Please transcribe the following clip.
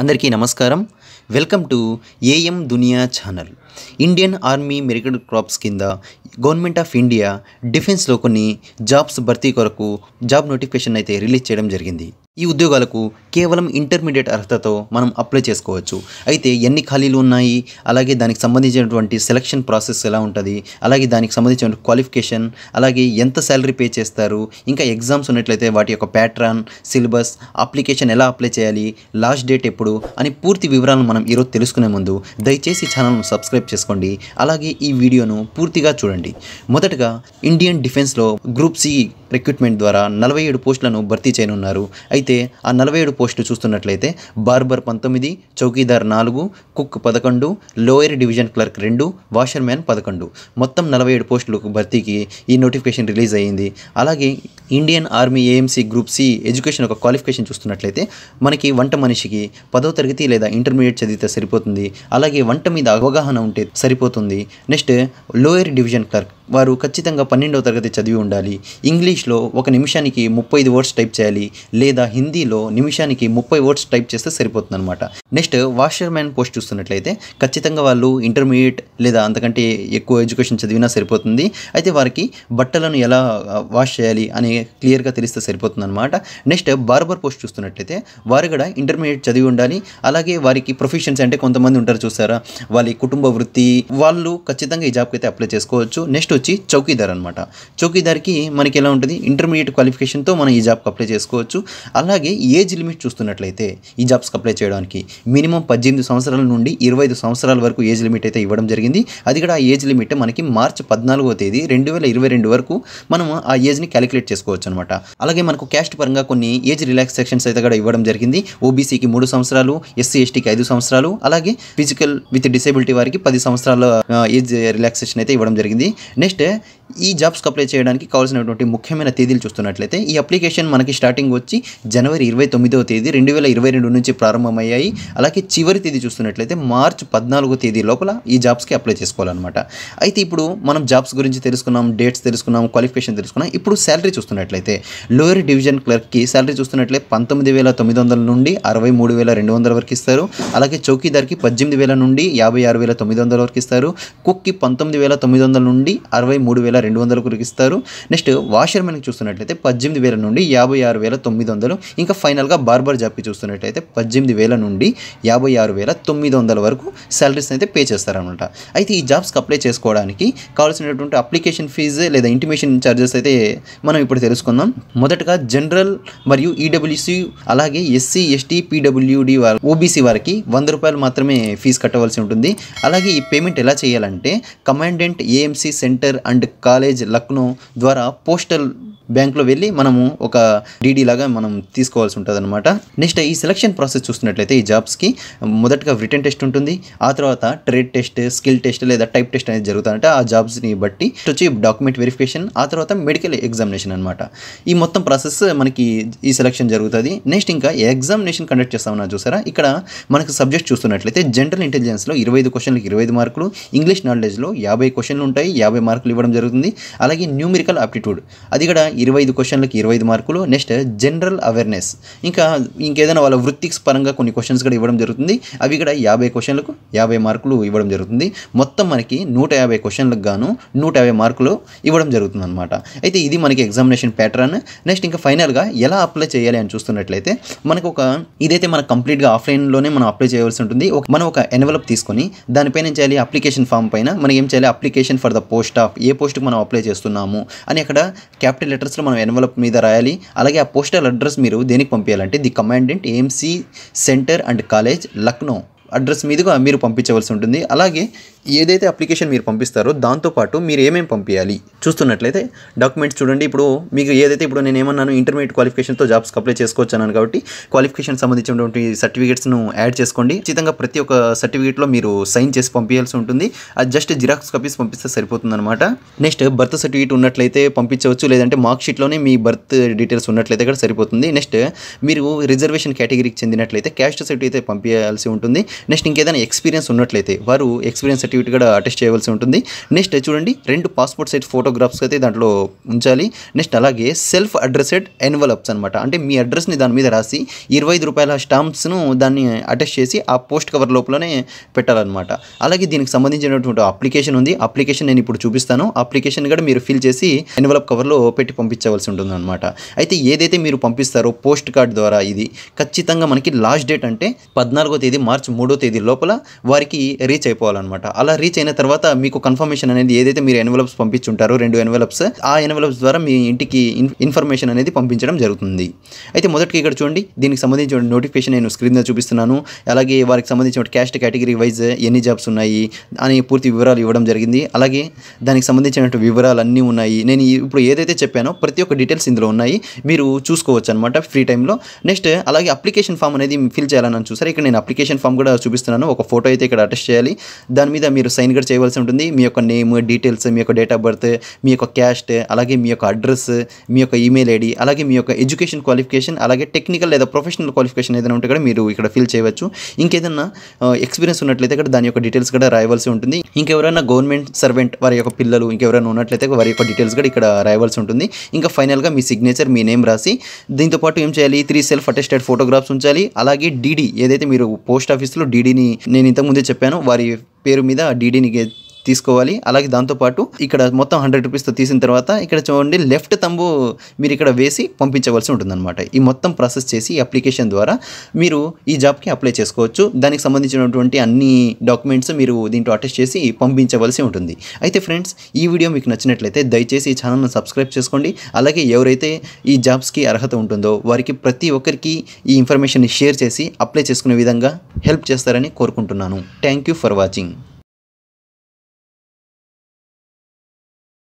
అందరికీ నమస్కారం welcome to AM Duniya channel Indian army medical corps కింద గవర్నమెంట్ ఆఫ్ ఇండియా డిఫెన్స్లో కొన్ని జాబ్స్ భర్తీ కొరకు జాబ్ నోటిఫికేషన్ అయితే రిలీజ్ చేయడం జరిగింది ఈ ఉద్యోగాలకు కేవలం ఇంటర్మీడియట్ అర్హతతో మనం అప్లై చేసుకోవచ్చు అయితే ఎన్ని ఖాళీలు ఉన్నాయి అలాగే దానికి సంబంధించినటువంటి సెలక్షన్ ప్రాసెస్ ఎలా ఉంటుంది అలాగే దానికి సంబంధించిన క్వాలిఫికేషన్ అలాగే ఎంత శాలరీ పే చేస్తారు ఇంకా ఎగ్జామ్స్ ఉన్నట్లయితే వాటి యొక్క ప్యాట్రన్ సిలబస్ అప్లికేషన్ ఎలా అప్లై చేయాలి లాస్ట్ డేట్ ఎప్పుడు అని పూర్తి వివరాలను మనం ఈరోజు తెలుసుకునే ముందు దయచేసి ఛానల్ను సబ్స్క్రైబ్ చేసుకోండి అలాగే ఈ వీడియోను పూర్తిగా చూడండి మొదటగా ఇండియన్ డిఫెన్స్లో గ్రూప్ సి రిక్రూట్మెంట్ ద్వారా నలభై ఏడు పోస్టులను భర్తీ చేయనున్నారు అయితే ఆ నలభై ఏడు పోస్టులు చూస్తున్నట్లయితే బార్బర్ పంతొమ్మిది చౌకీదార్ నాలుగు కుక్ పదకొండు లోయర్ డివిజన్ క్లర్క్ రెండు వాషర్ మ్యాన్ పదకొండు మొత్తం నలభై ఏడు పోస్టులకు భర్తీకి ఈ నోటిఫికేషన్ రిలీజ్ అయ్యింది అలాగే Indian army AMC group C education ఒక క్వాలిఫికేషన్ చూస్తున్నట్లయితే మనకి వంట మనిషికి పదో తరగతి లేదా ఇంటర్మీడియట్ చదివితే సరిపోతుంది అలాగే వంట మీద అవగాహన ఉంటే సరిపోతుంది నెక్స్ట్ లోయర్ డివిజన్ క్లర్క్ వారు ఖచ్చితంగా పన్నెండవ తరగతి చదివి ఉండాలి ఇంగ్లీష్లో ఒక నిమిషానికి ముప్పై ఐదు వర్డ్స్ టైప్ చేయాలి లేదా హిందీలో నిమిషానికి ముప్పై వర్డ్స్ టైప్ చేస్తే సరిపోతుంది అనమాట నెక్స్ట్ వాషర్ మ్యాన్ పోస్ట్ చూస్తున్నట్లయితే ఖచ్చితంగా వాళ్ళు ఇంటర్మీడియట్ లేదా అంతకంటే ఎక్కువ ఎడ్యుకేషన్ చదివినా సరిపోతుంది అయితే వారికి బట్టలను ఎలా వాష్ చేయాలి అని క్లియర్గా తెలిస్తే సరిపోతుంది అనమాట నెక్స్ట్ బార్బర్ పోస్ట్ చూస్తున్నట్లయితే వారు కూడా ఇంటర్మీడియట్ చదివి ఉండాలి అలాగే వారికి ప్రొఫెషన్స్ అంటే కొంతమంది ఉంటారు చూసారా వాళ్ళ కుటుంబ వృత్తి వాళ్ళు ఖచ్చితంగా ఈ జాబ్కి అయితే అప్లై చేసుకోవచ్చు నెక్స్ట్ నెక్స్ట్ వచ్చి చౌకీదార్ అనమాట చౌకీదార్కి మనకి ఎలా ఉంటుంది ఇంటర్మీడియట్ క్వాలిఫికేషన్తో మనం ఈ జాబ్కి అప్లై చేసుకోవచ్చు అలాగే ఏజ్ లిమిట్ చూస్తున్నట్లయితే ఈ జాబ్స్కి అప్లై చేయడానికి మినిమం పద్దెనిమిది సంవత్సరాల నుండి ఇరవై ఐదు సంవత్సరాల వరకు ఏజ్ లిమిట్ అయితే ఇవ్వడం జరిగింది అది కూడా ఆ ఏజ్ లిమిట్ మనకి మార్చి పద్నాలుగో తేదీ రెండు వేల ఇరవై రెండు వరకు మనం ఆ ఏజ్ని క్యాలిక్యులేట్ చేసుకోవచ్చు అనమాట అలాగే మనకు క్యాస్ట్ పరంగా కొన్ని ఏజ్ రిలాక్సేషన్స్ అయితే కూడా ఇవ్వడం జరిగింది ఓబీసీకి మూడు సంవత్సరాలు ఎస్సీ ఎస్టీకి ఐదు సంవత్సరాలు అలాగే ఫిజికల్ విత్ డిసేబిలిటీ వారికి పది సంవత్సరాల ఏజ్ రిలాక్సేషన్ అయితే ఇవ్వడం జరిగింది ನೆಕ್ಸ್ಟ್ ఈ జాబ్స్కి అప్లై చేయడానికి కావాల్సినటువంటి ముఖ్యమైన తేదీలు చూస్తున్నట్లయితే ఈ అప్లికేషన్ మనకి స్టార్టింగ్ వచ్చి జనవరి ఇరవై తొమ్మిదవ తేదీ రెండు వేల ఇరవై రెండు నుంచి ప్రారంభమయ్యాయి అలాగే చివరి తేదీ చూస్తున్నట్లయితే మార్చ్ పద్నాలుగో తేదీ లోపల ఈ జాబ్స్కి అప్లై చేసుకోవాలన్నమాట అయితే ఇప్పుడు మనం జాబ్స్ గురించి తెలుసుకున్నాం డేట్స్ తెలుసుకున్నాం క్వాలిఫికేషన్ తెలుసుకున్నాం ఇప్పుడు శాలరీ చూస్తున్నట్లయితే లోయర్ డివిజన్ క్లర్క్కి శాలరీ చూస్తున్నట్లయితే పంతొమ్మిది వేల తొమ్మిది వందల నుండి అరవై మూడు వేల రెండు వందల వరకు ఇస్తారు అలాగే చౌకీదార్కి పద్దెనిమిది వేల నుండి యాభై ఆరు వేల తొమ్మిది వందల వరకు ఇస్తారు కుక్కి పంతొమ్మిది వేల తొమ్మిది వందల నుండి అరవై మూడు వేల రెండు వందలు ఇస్తారు నెక్స్ట్ వాషర్ మెన్కి చూస్తున్నట్లయితే పద్దెనిమిది వేల నుండి యాభై ఆరు వేల తొమ్మిది వందలు ఇంకా ఫైనల్గా బార్బర్ జాబ్కి చూస్తున్నట్లయితే పద్దెనిమిది వేల నుండి యాభై ఆరు వేల తొమ్మిది వందల వరకు శాలరీస్ అయితే పే చేస్తారనమాట అయితే ఈ జాబ్స్కి అప్లై చేసుకోవడానికి కావాల్సినటువంటి అప్లికేషన్ ఫీజు లేదా ఇంటిమేషన్ ఛార్జెస్ అయితే మనం ఇప్పుడు తెలుసుకుందాం మొదటగా జనరల్ మరియు ఈడబ్ల్యూసి అలాగే ఎస్సీ ఎస్టీ పీడబ్ల్యూడి వారు ఓబీసీ వారికి వంద రూపాయలు మాత్రమే ఫీజు కట్టవలసి ఉంటుంది అలాగే ఈ పేమెంట్ ఎలా చేయాలంటే commandant AMC centre and college Lucknow द्वारा पोस्टल బ్యాంక్లో వెళ్ళి మనము ఒక డీడీ లాగా మనం తీసుకోవాల్సి ఉంటుంది అనమాట నెక్స్ట్ ఈ సెలక్షన్ ప్రాసెస్ చూసినట్లయితే ఈ జాబ్స్కి మొదటగా రిటర్న్ టెస్ట్ ఉంటుంది ఆ తర్వాత ట్రేడ్ టెస్ట్ స్కిల్ టెస్ట్ లేదా టైప్ టెస్ట్ అనేది జరుగుతుందంటే ఆ జాబ్స్ని బట్టి వచ్చి డాక్యుమెంట్ వెరిఫికేషన్ ఆ తర్వాత మెడికల్ ఎగ్జామినేషన్ అనమాట ఈ మొత్తం ప్రాసెస్ మనకి ఈ సెలక్షన్ జరుగుతుంది నెక్స్ట్ ఇంకా ఎగ్జామినేషన్ కండక్ట్ చేస్తామన్నా చూసారా ఇక్కడ మనకు సబ్జెక్ట్ చూస్తున్నట్లయితే జనరల్ ఇంటెలిజెన్స్లో ఇరవై ఐదు క్వశ్చన్లకు ఇరవై ఐదు మార్కులు ఇంగ్లీష్ నాలెడ్జ్లో యాభై క్వశ్చన్లు ఉంటాయి యాభై మార్కులు ఇవ్వడం జరుగుతుంది అలాగే న్యూమెరికల్ ఆప్టిట్యూడ్ అది ఇక్కడ ఇరవై ఐదు క్వశ్చన్లకి ఇరవై ఐదు మార్కులు నెక్స్ట్ జనరల్ అవేర్నెస్ ఇంకా ఇంకేదైనా వాళ్ళ వృత్తి పరంగా కొన్ని క్వశ్చన్స్ కూడా ఇవ్వడం జరుగుతుంది అవి కూడా యాభై క్వశ్చన్లకు యాభై మార్కులు ఇవ్వడం జరుగుతుంది మొత్తం మనకి నూట యాభై క్వశ్చన్లకు గాను నూట యాభై మార్కులు ఇవ్వడం జరుగుతుంది అనమాట అయితే ఇది మనకి ఎగ్జామినేషన్ ప్యాటర్న్ నెక్స్ట్ ఇంకా ఫైనల్గా ఎలా అప్లై చేయాలి అని చూస్తున్నట్లయితే మనకు ఒక ఇదైతే మనకు కంప్లీట్గా ఆఫ్లైన్లోనే మనం అప్లై చేయవలసి ఉంటుంది మనం ఒక ఎన్వలప్ తీసుకొని దానిపైన ఏం చేయాలి అప్లికేషన్ ఫామ్ పైన మనం ఏం చేయాలి application for the post of ఏ పోస్ట్కి మనం అప్లై చేస్తున్నాము అని అక్కడ క్యాపిటల్ లెటర్స్ అడ్రస్లో మనం ఎన్వలప్ మీద రాయాలి అలాగే ఆ పోస్టల్ అడ్రస్ మీరు దేనికి పంపించాలంటే the commandant AMC centre and college Lucknow address మీదుగా మీరు పంపించవలసి ఉంటుంది అలాగే ఏదైతే అప్లికేషన్ మీరు పంపిస్తారో దాంతోపాటు మీరు ఏమేమి పంపించాలి చూస్తున్నట్లయితే డాక్యుమెంట్స్ చూడండి ఇప్పుడు మీకు ఏదైతే ఇప్పుడు నేను ఏమన్నాను ఇంటర్మీడియట్ క్వాలిఫికేషన్తో జాబ్స్కి అప్లై చేసుకోవచ్చు అన్నాను కాబట్టి క్వాలిఫికేషన్ సంబంధించినటువంటి సర్టిఫికేట్స్ను యాడ్ చేసుకోండి ఖచ్చితంగా ప్రతి ఒక్క సర్టిఫికేట్లో మీరు సైన్ చేసి పంపించాల్సి ఉంటుంది అది జస్ట్ జిరాక్స్ కాపీస్ పంపిస్తే అనమాట నెక్స్ట్ బర్త్ సర్టిఫికేట్ ఉన్నట్లయితే పంపించవచ్చు లేదంటే మార్క్షీట్లోనే మీ బర్త్ డీటెయిల్స్ ఉన్నట్లయితే కూడా సరిపోతుంది నెక్స్ట్ మీరు రిజర్వేషన్ కేటగిరీకి చెందినట్లయితే క్యాస్ట్ సర్టిఫికేట్ అయితే పంపించాల్సి ఉంటుంది నెక్స్ట్ ఇంకేదైనా ఎక్స్పీరియన్స్ ఉన్నట్లయితే వారు ఎక్స్పీరియన్స్ సర్టిఫికేట్ కూడా అటెస్ట్ చేయవలసి ఉంటుంది నెక్స్ట్ చూడండి రెండు పాస్పోర్ట్ సైజ్ ఫోటోగ్రాఫ్స్ అయితే దాంట్లో ఉంచాలి నెక్స్ట్ అలాగే సెల్ఫ్ అడ్రస్డ్ ఎన్వలప్స్ అనమాట అంటే మీ అడ్రస్ని దాని మీద రాసి ఇరవై ఐదు రూపాయల స్టాంప్స్ను దాన్ని అటెస్ట్ చేసి ఆ పోస్ట్ కవర్ లోపలనే పెట్టాలన్నమాట అలాగే దీనికి సంబంధించినటువంటి అప్లికేషన్ ఉంది అప్లికేషన్ నేను ఇప్పుడు చూపిస్తాను అప్లికేషన్ కూడా మీరు ఫిల్ చేసి ఎన్వలప్ కవర్లో పెట్టి పంపించవలసి ఉంటుంది అనమాట అయితే ఏదైతే మీరు పంపిస్తారో పోస్ట్ కార్డ్ ద్వారా ఇది ఖచ్చితంగా మనకి లాస్ట్ డేట్ అంటే పద్నాలుగో తేదీ మార్చి మూడు మూడో తేదీ లోపల వారికి రీచ్ అయిపోవాలన్నమాట అలా రీచ్ అయిన తర్వాత మీకు కన్ఫర్మేషన్ అనేది ఏదైతే మీరు ఎన్వలప్స్ పంపించుంటారో రెండు ఎన్వలప్స్ ఆ ఎన్వలప్స్ ద్వారా మీ ఇంటికి ఇన్ఫర్మేషన్ అనేది పంపించడం జరుగుతుంది అయితే మొదటికి ఇక్కడ చూడండి దీనికి సంబంధించిన నోటిఫికేషన్ నేను స్క్రీన్ మీద చూపిస్తున్నాను అలాగే వారికి సంబంధించిన క్యాస్ట్ కేటగిరీ వైజ్ ఎన్ని జాబ్స్ ఉన్నాయి అని పూర్తి వివరాలు ఇవ్వడం జరిగింది అలాగే దానికి సంబంధించిన వివరాలు అన్నీ ఉన్నాయి నేను ఇప్పుడు ఏదైతే చెప్పానో ప్రతి ఒక్క డీటెయిల్స్ ఇందులో ఉన్నాయి మీరు చూసుకోవచ్చు అనమాట ఫ్రీ టైంలో నెక్స్ట్ అలాగే అప్లికేషన్ ఫామ్ అనేది ఫిల్ చేయాలని చూసారు ఇక్కడ నేను అప్లికేషన్ ఫామ్ కూడా చూపిస్తున్నాను ఒక ఫోటో అయితే ఇక్కడ అటాచ్ చేయాలి దాని మీద మీరు సైన్ కూడా చేయవలసి ఉంటుంది మీ యొక్క నేమ్ డీటెయిల్స్ మీ యొక్క డేట్ ఆఫ్ బర్త్ మీ యొక్క క్యాస్ట్ అలాగే మీ యొక్క అడ్రస్ మీ యొక్క ఈమెయిల్ ఐడి అలాగే మీ యొక్క ఎడ్యుకేషన్ క్వాలిఫికేషన్ అలాగే టెక్నికల్ లేదా ప్రొఫెషనల్ క్వాలిఫికేషన్ ఏదైనా ఉంటే కూడా మీరు ఇక్కడ ఫిల్ చేయవచ్చు ఇంకేదైనా ఎక్స్పీరియన్స్ ఉన్నట్లయితే కూడా దాని యొక్క డీటెయిల్స్ కూడా రాయవలసి ఉంటుంది ఇంకెవరైనా గవర్నమెంట్ సర్వెంట్ వారి యొక్క పిల్లలు ఇంకెవరైనా ఉన్నట్లయితే వారి యొక్క డీటెయిల్స్ కూడా ఇక్కడ రాయవలసి ఉంటుంది ఇంకా ఫైనల్గా మీ సిగ్నేచర్ మీ నేమ్ రాసి దీంతోపాటు ఏం చేయాలి త్రీ సెల్ఫ్ అటెస్టెడ్ ఫోటోగ్రాఫ్స్ ఉంచాలి అలాగే డీడీ ఏదైతే మీరు పోస్ట్ ఆఫీస్లో లో డీడీని నేను ఇంతకుముందే చెప్పాను వారి పేరు మీద డీడీని తీసుకోవాలి అలాగే దాంతోపాటు ఇక్కడ మొత్తం హండ్రెడ్ రూపీస్తో తీసిన తర్వాత ఇక్కడ చూడండి లెఫ్ట్ తంబు మీరు ఇక్కడ వేసి పంపించవలసి ఉంటుందన్నమాట ఈ మొత్తం ప్రాసెస్ చేసి అప్లికేషన్ ద్వారా మీరు ఈ జాబ్కి అప్లై చేసుకోవచ్చు దానికి సంబంధించినటువంటి అన్ని డాక్యుమెంట్స్ మీరు దీంట్లో అటెస్ట్ చేసి పంపించవలసి ఉంటుంది అయితే ఫ్రెండ్స్ ఈ వీడియో మీకు నచ్చినట్లయితే దయచేసి ఈ ఛానల్ను సబ్స్క్రైబ్ చేసుకోండి అలాగే ఎవరైతే ఈ జాబ్స్కి అర్హత ఉంటుందో వారికి ప్రతి ఒక్కరికి ఈ ఇన్ఫర్మేషన్ని షేర్ చేసి అప్లై చేసుకునే విధంగా హెల్ప్ చేస్తారని కోరుకుంటున్నాను థ్యాంక్ యూ ఫర్ వాచింగ్